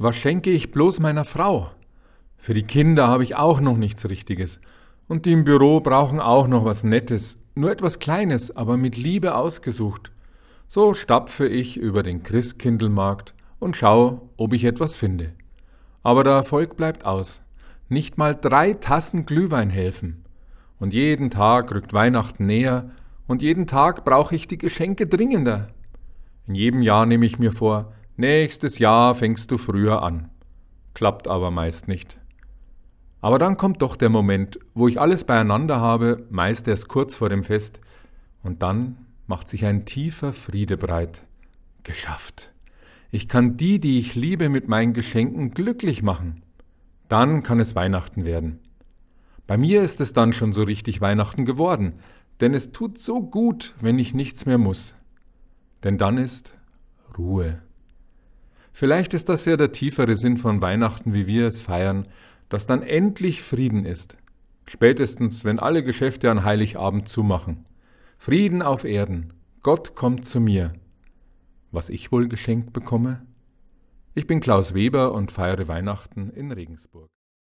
Was schenke ich bloß meiner Frau? Für die Kinder habe ich auch noch nichts Richtiges. Und die im Büro brauchen auch noch was Nettes, nur etwas Kleines, aber mit Liebe ausgesucht. So stapfe ich über den Christkindlmarkt und schaue, ob ich etwas finde. Aber der Erfolg bleibt aus. Nicht mal drei Tassen Glühwein helfen. Und jeden Tag rückt Weihnachten näher, und jeden Tag brauche ich die Geschenke dringender. In jedem Jahr nehme ich mir vor, Nächstes Jahr fängst du früher an. Klappt aber meist nicht. Aber dann kommt doch der Moment, wo ich alles beieinander habe, meist erst kurz vor dem Fest, und dann macht sich ein tiefer Friede breit. Geschafft. Ich kann die, die ich liebe, mit meinen Geschenken glücklich machen. Dann kann es Weihnachten werden. Bei mir ist es dann schon so richtig Weihnachten geworden, denn es tut so gut, wenn ich nichts mehr muss. Denn dann ist Ruhe. Vielleicht ist das ja der tiefere Sinn von Weihnachten, wie wir es feiern, dass dann endlich Frieden ist. Spätestens, wenn alle Geschäfte an Heiligabend zumachen. Frieden auf Erden. Gott kommt zu mir. Was ich wohl geschenkt bekomme? Ich bin Klaus Weber und feiere Weihnachten in Regensburg.